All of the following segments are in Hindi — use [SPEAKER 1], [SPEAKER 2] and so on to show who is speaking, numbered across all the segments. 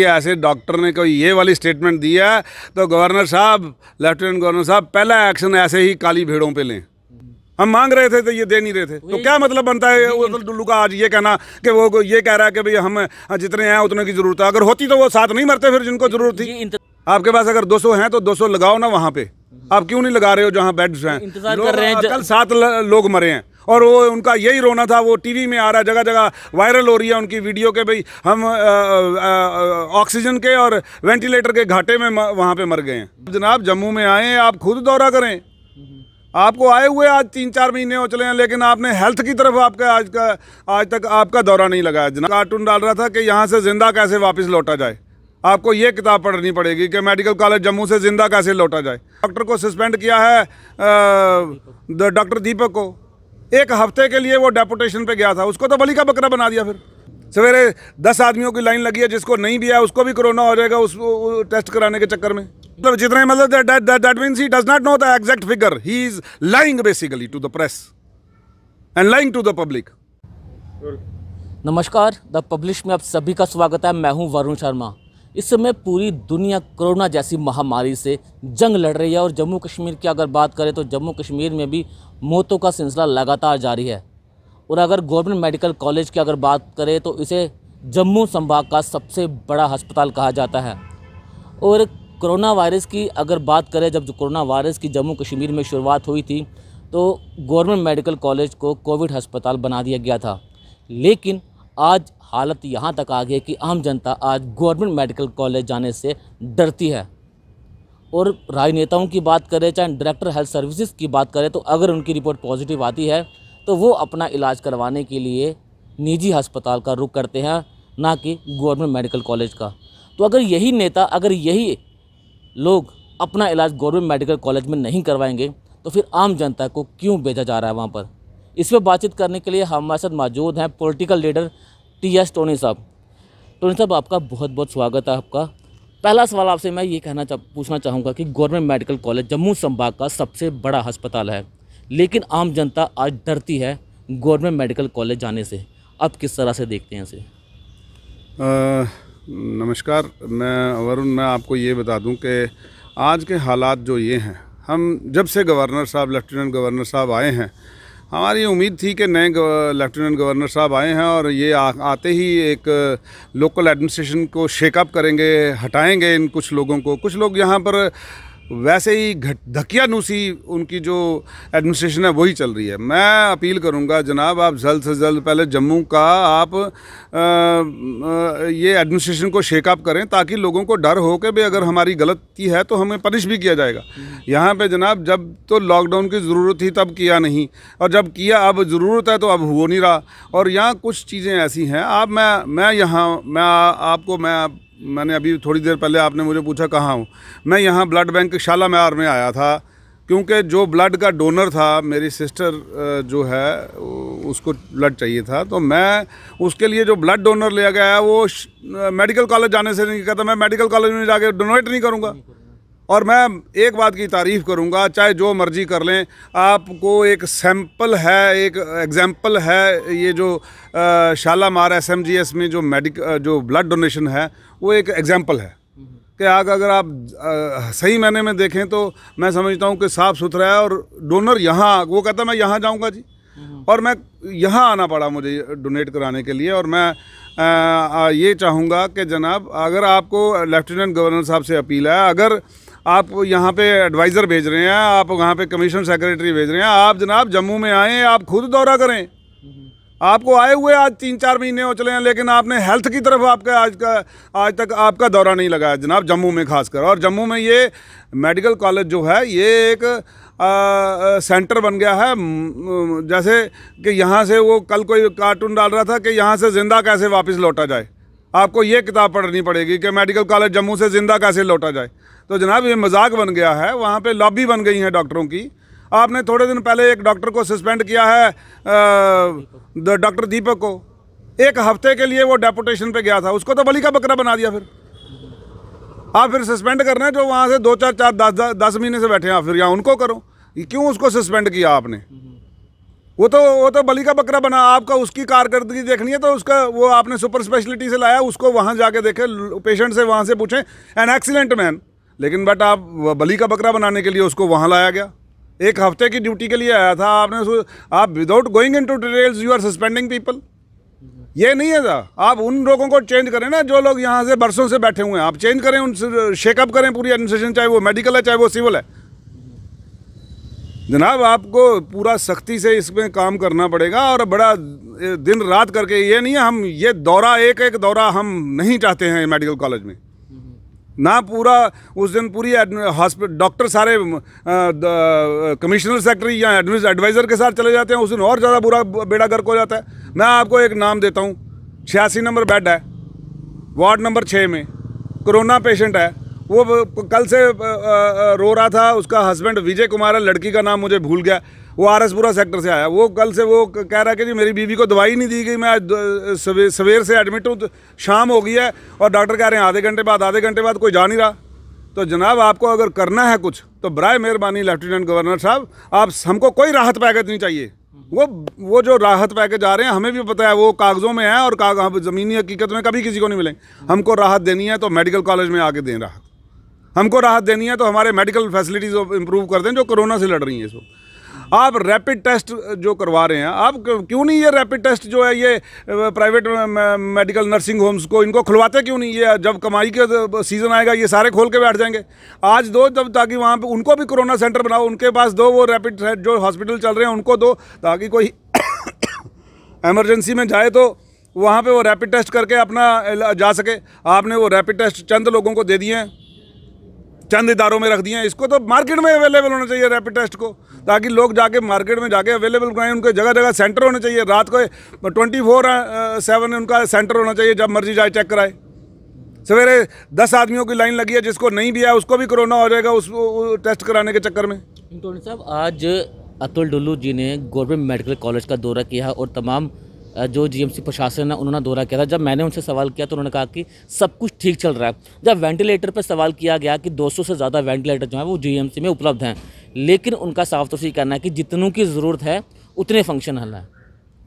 [SPEAKER 1] ऐसे डॉक्टर ने कोई ये वाली स्टेटमेंट दी है तो गवर्नर साहब लेफ्टिनेंट गवर्नर साहब पहला एक्शन ऐसे ही काली भेड़ों पे लें हम मांग रहे थे तो ये दे नहीं रहे थे तो क्या मतलब बनता है डुल्लू का आज ये कहना कि वो ये कह रहा है कि भाई हम हाँ, जितने हैं उतने की जरूरत है अगर होती तो वो साथ नहीं मरते फिर जिनको जरूरत थी आपके पास अगर दो हैं तो दो लगाओ ना वहाँ पे आप क्यों नहीं लगा रहे हो जहाँ बेड्स हैं कल सात लोग मरे हैं और वो उनका यही रोना था वो टीवी में आ रहा जगह जगह वायरल हो रही है उनकी वीडियो के भाई हम ऑक्सीजन के और वेंटिलेटर के घाटे में वहाँ पे मर गए हैं जनाब जम्मू में आए आप खुद दौरा करें आपको आए हुए आज तीन चार महीने हो चले हैं लेकिन आपने हेल्थ की तरफ आपका आज का आज तक आपका दौरा नहीं लगाया जना कार्टून डाल रहा था कि यहाँ से ज़िंदा कैसे वापस लौटा जाए आपको ये किताब पढ़नी पड़ेगी कि मेडिकल कॉलेज जम्मू से ज़िंदा कैसे लौटा जाए डॉक्टर को सस्पेंड किया है डॉक्टर दीपक को एक हफ्ते के लिए वो डेपुटेशन पे गया था उसको तो बली का बकरा बना दिया फिर सवेरे दस आदमियों की लाइन लगी है जिसको नहीं भी आया उसको भी कोरोना हो जाएगा उस टेस्ट कराने के चक्कर में मतलब जितने मतलब that means he does not know
[SPEAKER 2] the exact figure he is lying basically to the press and lying to the public नमस्कार द पब्लिश में आप सभी का स्वागत है मैं हूं वरुण शर्मा इस समय पूरी दुनिया कोरोना जैसी महामारी से जंग लड़ रही है और जम्मू कश्मीर की अगर बात करें तो जम्मू कश्मीर में भी मौतों का सिलसिला लगातार जारी है और अगर गवर्नमेंट मेडिकल कॉलेज की अगर बात करें तो इसे जम्मू संभाग का सबसे बड़ा अस्पताल कहा जाता है और कोरोना वायरस की अगर बात करें जब कोरोना वायरस की जम्मू कश्मीर में शुरुआत हुई थी तो गवर्नमेंट मेडिकल कॉलेज को कोविड अस्पताल बना दिया गया था लेकिन आज हालत यहाँ तक आ गई कि आम जनता आज गवर्नमेंट मेडिकल कॉलेज जाने से डरती है और राजनेताओं की बात करें चाहे डायरेक्टर हेल्थ सर्विसेज की बात करें तो अगर उनकी रिपोर्ट पॉजिटिव आती है तो वो अपना इलाज करवाने के लिए निजी अस्पताल का रुख करते हैं ना कि गवर्नमेंट मेडिकल कॉलेज का तो अगर यही नेता अगर यही लोग अपना इलाज गवर्नमेंट मेडिकल कॉलेज में नहीं करवाएंगे तो फिर आम जनता को क्यों भेजा जा रहा है वहाँ पर इस पर बातचीत करने के लिए हमारे साथ मौजूद हैं political leader T S Tony sahab Tony sahab आपका बहुत बहुत स्वागत है आपका पहला सवाल आपसे मैं ये कहना चाह पूछना चाहूँगा कि गवर्नमेंट मेडिकल कॉलेज जम्मू संभाग का सबसे बड़ा अस्पताल है लेकिन आम जनता आज डरती है गवर्नमेंट मेडिकल कॉलेज जाने से आप किस तरह से देखते हैं इसे
[SPEAKER 1] नमस्कार मैं वरुण मैं आपको ये बता दूं कि आज के हालात जो ये हैं हम जब से गवर्नर साहब लेफ्टिनेंट गवर्नर साहब आए हैं हमारी उम्मीद थी कि नए लेफ्टिनेंट गवर्नर साहब आए हैं और ये आ, आते ही एक लोकल एडमिनिस्ट्रेशन को शेकअप करेंगे हटाएंगे इन कुछ लोगों को कुछ लोग यहाँ पर वैसे ही घट धकियानुसी उनकी जो एडमिनिस्ट्रेशन है वही चल रही है मैं अपील करूंगा जनाब आप जल्द से जल्द पहले जम्मू का आप आ, आ, ये एडमिनिस्ट्रेशन को शेकअप करें ताकि लोगों को डर हो के भी अगर हमारी गलती है तो हमें पनिश भी किया जाएगा यहाँ पे जनाब जब तो लॉकडाउन की ज़रूरत थी तब किया नहीं और जब किया अब ज़रूरत है तो अब हो नहीं रहा और यहाँ कुछ चीज़ें ऐसी हैं आप मैं मैं यहाँ मैं आ, आपको मैं मैंने अभी थोड़ी देर पहले आपने मुझे पूछा कहाँ हूँ मैं यहाँ ब्लड बैंक शालामार में आया था क्योंकि जो ब्लड का डोनर था मेरी सिस्टर जो है उसको ब्लड चाहिए था तो मैं उसके लिए जो ब्लड डोनर लिया गया है वो मेडिकल कॉलेज जाने से नहीं कहता मैं मेडिकल कॉलेज में जाके डोनेट नहीं करूँगा और मैं एक बात की तारीफ़ करूँगा चाहे जो मर्जी कर लें आपको एक सैम्पल है एक एग्ज़ाम्पल है ये जो Shalamar S M G S में जो मेडिक जो ब्लड डोनेशन है वो एक एग्ज़ाम्पल है कि आग अगर आप आ, सही मैंने में देखें तो मैं समझता हूँ कि साफ़ सुथरा है और डोनर यहाँ वो कहता मैं यहाँ जाऊँगा जी और मैं यहाँ आना पड़ा मुझे डोनेट कराने के लिए और मैं आ, आ, ये चाहूँगा कि जनाब अगर आपको लेफ्टिनेंट गवर्नर साहब से अपील है अगर आप यहाँ पे एडवाइज़र भेज रहे हैं आप वहाँ पे कमीशन सेक्रेटरी भेज रहे हैं आप जनाब जम्मू में आएँ आप खुद दौरा करें आपको आए हुए आज तीन चार महीने हो चले हैं लेकिन आपने हेल्थ की तरफ आपका आज का आज तक आपका दौरा नहीं लगाया जनाब जम्मू में खासकर और जम्मू में ये मेडिकल कॉलेज जो है ये एक आ, सेंटर बन गया है जैसे कि यहाँ से वो कल कोई कार्टून डाल रहा था कि यहाँ से ज़िंदा कैसे वापस लौटा जाए आपको ये किताब पढ़नी पड़ेगी कि मेडिकल कॉलेज जम्मू से ज़िंदा कैसे लौटा जाए तो जनाब ये मजाक बन गया है वहाँ पे लॉबी बन गई है डॉक्टरों की आपने थोड़े दिन पहले एक डॉक्टर को सस्पेंड किया है डॉक्टर दीपक को एक हफ्ते के लिए वो डेपुटेशन पे गया था उसको तो बली का बकरा बना दिया फिर आप फिर सस्पेंड कर रहे हैं जो वहाँ से दो चार चार दस दस महीने से बैठे हैं आप फिर यहाँ उनको करो क्यों उसको सस्पेंड किया आपने वो तो वो तो बली का बकरा बना आपका उसकी कारकर्दगी देखनी है तो उसका वो आपने सुपर स्पेशलिटी से लाया उसको वहाँ जाके देखे पेशेंट से वहाँ से पूछें एन एक्सीलेंट मैन लेकिन बट आप बली का बकरा बनाने के लिए उसको वहाँ लाया गया एक हफ्ते की ड्यूटी के लिए आया था आपने आप without going into details you are suspending people ये नहीं है था आप उन लोगों को चेंज करें ना जो लोग यहाँ से बरसों से बैठे हुए हैं आप चेंज करें उनसे शेकअप करें पूरी एडमिनिस्ट्रेशन चाहे वो मेडिकल है चाहे वो सिविल है जनाब आपको पूरा सख्ती से इसमें काम करना पड़ेगा और बड़ा दिन रात करके ये नहीं है हम ये दौरा एक एक दौरा हम नहीं चाहते हैं मेडिकल कॉलेज में ना पूरा उस दिन पूरी हॉस्पिटल डॉक्टर सारे कमिश्नर सेक्रेटरी या एडवाइज़र के साथ चले जाते हैं उस दिन और ज़्यादा बुरा बेड़ा गर्क हो जाता है मैं आपको एक नाम देता हूँ छियासी नंबर बेड है वार्ड नंबर छः में कोरोना पेशेंट है वो कल से रो रहा था उसका हस्बैंड विजय कुमार है लड़की का नाम मुझे भूल गया वो आरएसपुरा सेक्टर से आया वो कल से वो कह रहा है कि जी मेरी बीवी को दवाई नहीं दी गई मैं आज सवेर से एडमिट हूँ तो शाम हो गई है और डॉक्टर कह रहे हैं आधे घंटे बाद आधे घंटे बाद कोई जा नहीं रहा तो जनाब आपको अगर करना है कुछ तो बरए मेहरबानी लेफ्टिनेंट गवर्नर साहब आप हमको कोई राहत पैकेज नहीं चाहिए वो वो जो राहत पैकेज आ रहे हैं हमें भी पता है वो कागज़ों में है और काग ज़मीनी हकीकत में कभी किसी को नहीं मिलेंगे हमको राहत देनी है तो मेडिकल कॉलेज में आके दें राहत हमको राहत देनी है तो हमारे मेडिकल फैसिलिटीज़ इंप्रूव कर दें जो कोरोना से लड़ रही हैं इस वक्त आप रैपिड टेस्ट जो करवा रहे हैं आप क्यों नहीं ये रैपिड टेस्ट जो है ये प्राइवेट मेडिकल नर्सिंग होम्स को इनको खुलवाते क्यों नहीं ये जब कमाई का सीज़न आएगा ये सारे खोल के बैठ जाएंगे आज दो जब ताकि वहाँ पर उनको भी कोरोना सेंटर बनाओ उनके पास दो वो रैपिड जो हॉस्पिटल चल रहे हैं उनको दो ताकि कोई एमरजेंसी में जाए तो वहाँ पे वो रैपिड टेस्ट करके अपना जा सके आपने वो रैपिड टेस्ट चंद लोगों को दे दिए हैं चंद इदारों में रख दिए हैं इसको तो मार्केट में अवेलेबल होना चाहिए रैपिड टेस्ट को ताकि लोग जाके मार्केट में जाके अवेलेबल कराएं उनके जगह जगह सेंटर होने चाहिए रात को ट्वेंटी फोर सेवन उनका सेंटर होना चाहिए जब मर्जी जाए चेक कराए सवेरे दस आदमियों की लाइन लगी है जिसको नहीं भी आया उसको भी कोरोना हो जाएगा उस टेस्ट कराने के चक्कर में
[SPEAKER 2] साहब आज अतुल डुल्लू जी ने गवर्नमेंट मेडिकल कॉलेज का दौरा किया और तमाम जो जीएमसी प्रशासन है उन्होंने दौरा किया था जब मैंने उनसे सवाल किया तो उन्होंने कहा कि सब कुछ ठीक चल रहा है जब वेंटिलेटर पर सवाल किया गया कि 200 से ज़्यादा वेंटिलेटर जो है वो जीएमसी में उपलब्ध हैं लेकिन उनका साफ तौर तो से कहना है कि जितनों की ज़रूरत है उतने फंक्शन हल हैं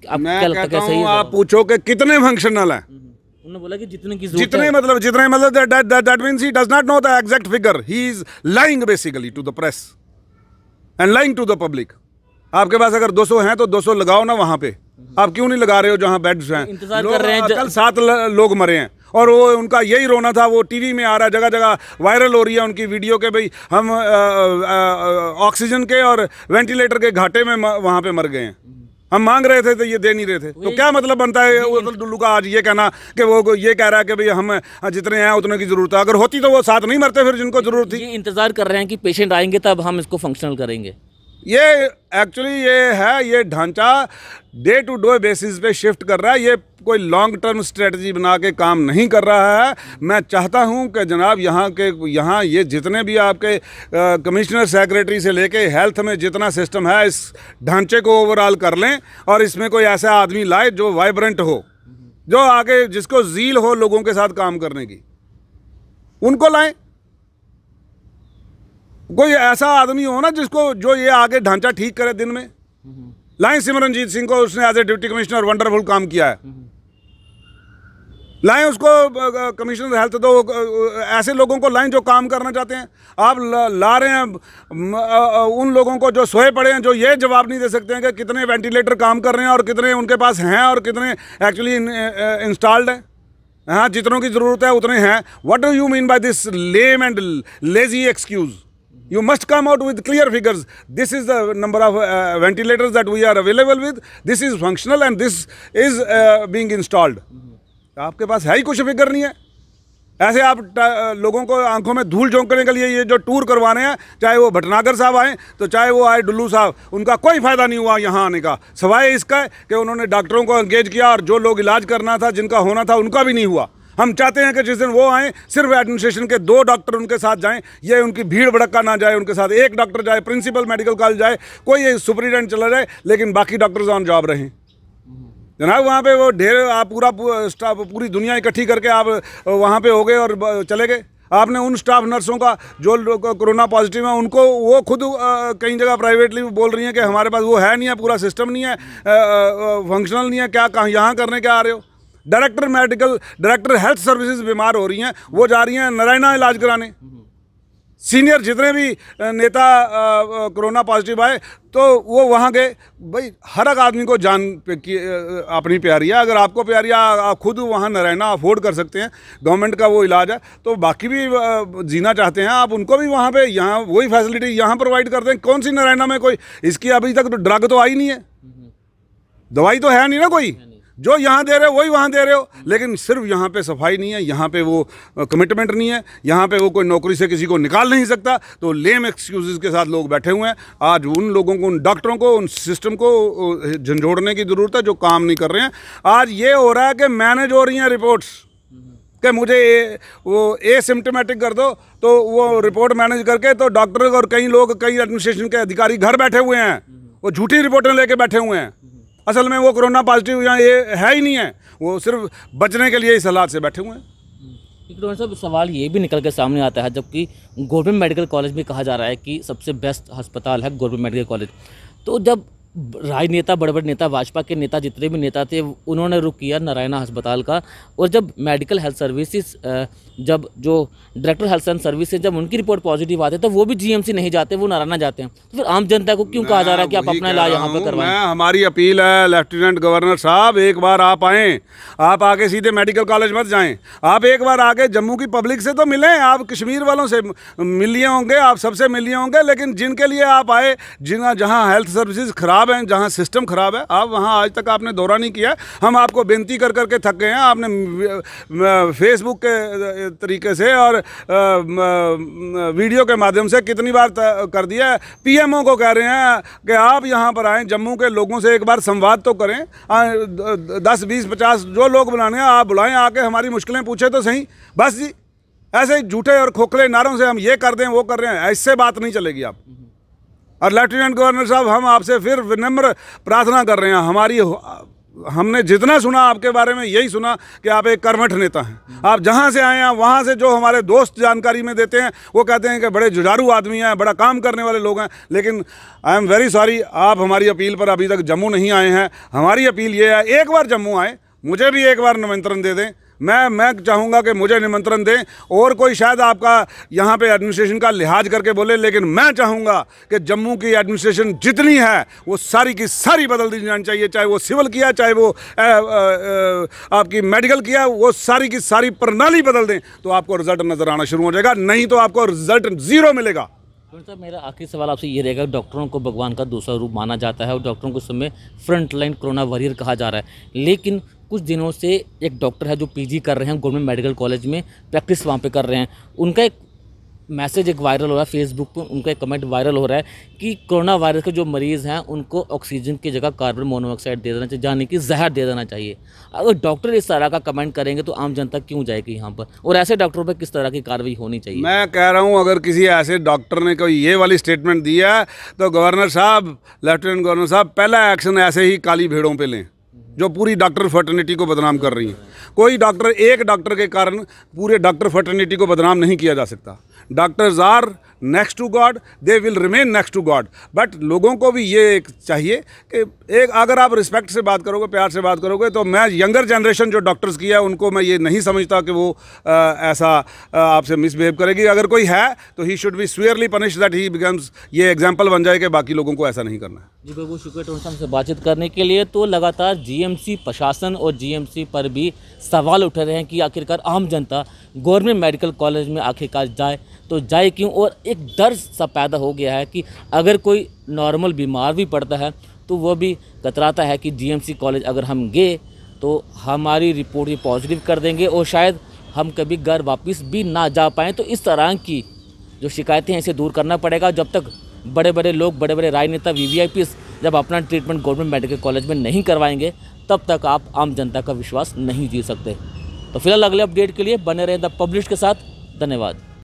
[SPEAKER 2] आप मैं क्या लगता है सही आप पूछो कि कितने फंक्शन हल हैं हम्म, हम्म। उन्होंने बोला कि जितने की जितने मतलब जितने
[SPEAKER 1] मतलब exact figure he is lying basically to the press and lying to the public आपके पास अगर 200 हैं तो 200 लगाओ ना वहाँ पे आप क्यों नहीं लगा रहे हो जहाँ बेड्स हैं कर रहे हैं कल सात लोग मरे हैं और वो उनका यही रोना था वो टीवी में आ रहा है जगह जगह वायरल हो रही है उनकी वीडियो के भाई हम ऑक्सीजन के और वेंटिलेटर के घाटे में वहाँ पे मर गए हैं हम मांग रहे थे तो ये दे नहीं रहे थे तो क्या मतलब बनता है डुल्लू तो का आज ये कहना कि वो ये कह रहा है कि भाई हम जितने हैं उतने की ज़रूरत है अगर होती तो वो साथ नहीं मरते फिर जिनको ज़रूरत थी
[SPEAKER 2] इंतज़ार कर रहे हैं कि पेशेंट आएंगे तब हम इसको फंक्शनल
[SPEAKER 1] करेंगे ये एक्चुअली ये है ये ढांचा डे टू डे बेसिस पे शिफ्ट कर रहा है ये कोई लॉन्ग टर्म स्ट्रेटजी बना के काम नहीं कर रहा है मैं चाहता हूं कि जनाब यहां के यहां ये जितने भी आपके कमिश्नर सेक्रेटरी से लेके हेल्थ में जितना सिस्टम है इस ढांचे को ओवरऑल कर लें और इसमें कोई ऐसा आदमी लाए जो वाइब्रेंट हो जो आगे जिसको जील हो लोगों के साथ काम करने की उनको लाएँ कोई ऐसा आदमी हो ना जिसको जो ये आगे ढांचा ठीक करे दिन में लाइन सिमरनजीत सिंह को उसने as a deputy commissioner wonderful काम किया है लाएं उसको कमिश्नर हेल्थ दो ऐसे लोगों को लाएं जो काम करना चाहते हैं आप ला, ला रहे हैं उन लोगों को जो सोए पड़े हैं जो ये जवाब नहीं दे सकते हैं कि कितने वेंटिलेटर काम कर रहे हैं और कितने उनके पास हैं और कितने एक्चुअली इंस्टॉल्ड हैं हाँ जितनों की ज़रूरत है उतने हैं what do you mean by this lame and lazy excuse you must come out with clear figures this is the number of uh, ventilators that we are available with this is functional and this is uh, being installed आपके पास है ही कुछ फिगर नहीं है ऐसे आप लोगों को आंखों में धूल झोंकने के लिए ये जो टूर करवा रहे हैं चाहे वो भटनागर साहब आए तो चाहे वो आए डुल्लू साहब उनका कोई फ़ायदा नहीं हुआ यहाँ आने का सवाए इसका कि उन्होंने डॉक्टरों को एंगेज किया और जो लोग इलाज करना था जिनका होना था उनका भी नहीं हुआ हम चाहते हैं कि जिस दिन वो आएँ सिर्फ एडमिनिस्ट्रेशन के दो डॉक्टर उनके साथ जाएँ ये उनकी भीड़ भड़का ना जाए उनके साथ एक डॉक्टर जाए प्रिंसिपल मेडिकल कॉलेज जाए कोई सुपरिटेंडेंट चला जाए लेकिन बाकी डॉक्टर्स ऑन जॉब रहें जनाब वहाँ पे वो ढेर आप पूरा स्टाफ पूरी दुनिया इकट्ठी करके आप वहाँ पे हो गए और चले गए आपने उन स्टाफ नर्सों का जो कोरोना पॉजिटिव है उनको वो खुद कई जगह प्राइवेटली बोल रही हैं कि हमारे पास वो है नहीं है पूरा सिस्टम नहीं है फंक्शनल नहीं है क्या कहाँ यहाँ करने क्या आ रहे हो director medical director health services बीमार हो रही हैं वो जा रही हैं नारायणा इलाज कराने सीनियर जितने भी नेता कोरोना पॉजिटिव आए तो वो वहाँ गए भाई हर एक आदमी को जान की अपनी प्यारी है अगर आपको प्यारी है आप खुद वहाँ न रहना अफोर्ड कर सकते हैं गवर्नमेंट का वो इलाज है तो बाकी भी जीना चाहते हैं आप उनको भी वहाँ पे यहाँ वही फैसिलिटी यहाँ प्रोवाइड करते हैं कौन सी नारायणा में कोई इसकी अभी तक तो ड्रग तो आई नहीं है दवाई तो है नहीं ना कोई जो यहाँ दे रहे हो वही वहाँ दे रहे हो लेकिन सिर्फ यहाँ पे सफाई नहीं है यहाँ पे वो कमिटमेंट नहीं है यहाँ पे वो कोई नौकरी से किसी को निकाल नहीं सकता तो लेम एक्सक्यूज के साथ लोग बैठे हुए हैं आज उन लोगों को उन डॉक्टरों को उन सिस्टम को झंझोड़ने की ज़रूरत है जो काम नहीं कर रहे हैं आज ये हो रहा है कि मैनेज हो रही हैं रिपोर्ट्स कि मुझे ए, वो सिम्टोमेटिक कर दो तो वो रिपोर्ट मैनेज करके तो डॉक्टर और कई लोग कई एडमिनिस्ट्रेशन के अधिकारी घर बैठे हुए हैं वो झूठी रिपोर्टें लेके बैठे हुए हैं असल में वो कोरोना पॉजिटिव या ये है ही नहीं है वो सिर्फ बचने के लिए इस हालात से बैठे हुए हैं
[SPEAKER 2] डॉक्टर साहब सवाल ये भी निकल के सामने आता है जबकि गवर्नमेंट मेडिकल कॉलेज में कहा जा रहा है कि सबसे बेस्ट अस्पताल है गवर्नमेंट मेडिकल कॉलेज तो जब राजनेता बड़े बड़े नेता भाजपा के नेता जितने भी नेता थे उन्होंने रुख किया नारायणा अस्पताल का और जब मेडिकल हेल्थ सर्विसेज जब जो डायरेक्टर हेल्थ एंड सर्विस जब उनकी रिपोर्ट पॉजिटिव आती है तो वो भी जीएमसी नहीं जाते वो नारायणा जाते हैं तो फिर आम जनता को क्यों कहा जा रहा है कि आप अपना इलाज यहाँ पर करवाएं
[SPEAKER 1] हमारी अपील है लेफ्टिनेंट गवर्नर साहब एक बार आप आएँ आप आगे सीधे मेडिकल कॉलेज मत जाएँ आप एक बार आगे जम्मू की पब्लिक से तो मिलें आप कश्मीर वालों से मिलिए होंगे आप सबसे मिलिए होंगे लेकिन जिनके लिए आप आए जिन जहाँ हेल्थ सर्विसेज खराब ख़राब हैं जहाँ सिस्टम ख़राब है आप वहाँ आज तक आपने दौरा नहीं किया हम आपको बेनती कर करके थक गए हैं आपने फेसबुक के तरीके से और वीडियो के माध्यम से कितनी बार कर दिया पीएमओ को कह रहे हैं कि आप यहाँ पर आएँ जम्मू के लोगों से एक बार संवाद तो करें दस बीस पचास जो लोग बुलाने हैं आप बुलाएं आके हमारी मुश्किलें पूछें तो सही बस जी ऐसे ही झूठे और खोखले नारों से हम ये कर दें वो कर रहे हैं ऐसे बात नहीं चलेगी आप और लेफ्टिनेंट गवर्नर साहब हम आपसे फिर विनम्र प्रार्थना कर रहे हैं हमारी हमने जितना सुना आपके बारे में यही सुना कि आप एक कर्मठ नेता हैं आप जहाँ से आए हैं वहाँ से जो हमारे दोस्त जानकारी में देते हैं वो कहते हैं कि बड़े जुझारू आदमी हैं बड़ा काम करने वाले लोग हैं लेकिन आई एम वेरी सॉरी आप हमारी अपील पर अभी तक जम्मू नहीं आए हैं हमारी अपील ये है एक बार जम्मू आए मुझे भी एक बार निमंत्रण दे दें मैं मैं चाहूँगा कि मुझे निमंत्रण दें और कोई शायद आपका यहाँ पे एडमिनिस्ट्रेशन का लिहाज करके बोले लेकिन मैं चाहूँगा कि जम्मू की एडमिनिस्ट्रेशन जितनी है वो सारी की सारी बदल दी जानी चाहिए चाहे वो सिविल किया चाहे वो ए, ए, ए, आपकी मेडिकल किया वो सारी की सारी प्रणाली बदल दें तो आपको रिजल्ट नज़र आना शुरू हो जाएगा नहीं तो आपको रिजल्ट ज़ीरो मिलेगा
[SPEAKER 2] डॉक्टर साहब मेरा आखिरी सवाल आपसे ये रहेगा डॉक्टरों को भगवान का दूसरा रूप माना जाता है और डॉक्टरों को समय फ्रंट लाइन कोरोना वॉरियर कहा जा रहा है लेकिन कुछ दिनों से एक डॉक्टर है जो पीजी कर रहे हैं गवर्नमेंट मेडिकल कॉलेज में प्रैक्टिस वहाँ पे कर रहे हैं उनका एक मैसेज एक वायरल हो रहा है फेसबुक पर उनका एक कमेंट वायरल हो रहा है कि कोरोना वायरस के जो मरीज़ हैं उनको ऑक्सीजन की जगह कार्बन मोनोऑक्साइड दे देना चाहिए जाने की जहर दे देना चाहिए अगर डॉक्टर इस तरह का कमेंट करेंगे तो आम जनता क्यों जाएगी यहाँ पर और ऐसे डॉक्टरों पर किस तरह की कार्रवाई होनी चाहिए
[SPEAKER 1] मैं कह रहा हूँ अगर किसी ऐसे डॉक्टर ने कोई ये वाली स्टेटमेंट दी है तो गवर्नर साहब लेफ्टिनेंट गवर्नर साहब पहला एक्शन ऐसे ही काली भेड़ों पर लें जो पूरी डॉक्टर फर्टर्निटी को बदनाम कर रही है कोई डॉक्टर एक डॉक्टर के कारण पूरे डॉक्टर फर्टर्निटी को बदनाम नहीं किया जा सकता डॉक्टर जार next to God they will remain next to God but लोगों को भी ये एक चाहिए कि एक अगर आप रिस्पेक्ट से बात करोगे प्यार से बात करोगे तो मैं यंगर जनरेशन जो डॉक्टर्स की है उनको मैं ये नहीं समझता कि वो आ, ऐसा आपसे मिसबिहेव करेगी अगर कोई है तो he should be severely punish that he becomes ये एग्जाम्पल बन जाए कि बाकी लोगों को ऐसा नहीं करना है
[SPEAKER 2] जी बहुत शुक्रिया टोन से बातचीत करने के लिए तो लगातार जीएमसी प्रशासन और जीएमसी पर भी सवाल उठ रहे हैं कि आखिरकार आम जनता गवर्नमेंट मेडिकल कॉलेज में आखिरकार जाए तो जाए क्यों और एक डर सा पैदा हो गया है कि अगर कोई नॉर्मल बीमार भी पड़ता है तो वह भी कतराता है कि जीएमसी कॉलेज अगर हम गए तो हमारी रिपोर्ट ये पॉजिटिव कर देंगे और शायद हम कभी घर वापस भी ना जा पाएँ तो इस तरह की जो शिकायतें हैं इसे दूर करना पड़ेगा जब तक बड़े बड़े लोग बड़े बड़े राजनेता वी जब अपना ट्रीटमेंट गवर्नमेंट मेडिकल कॉलेज में नहीं करवाएंगे तब तक आप आम जनता का विश्वास नहीं जी सकते तो फिलहाल अगले अपडेट के लिए बने रहें द पब्लिश के साथ धन्यवाद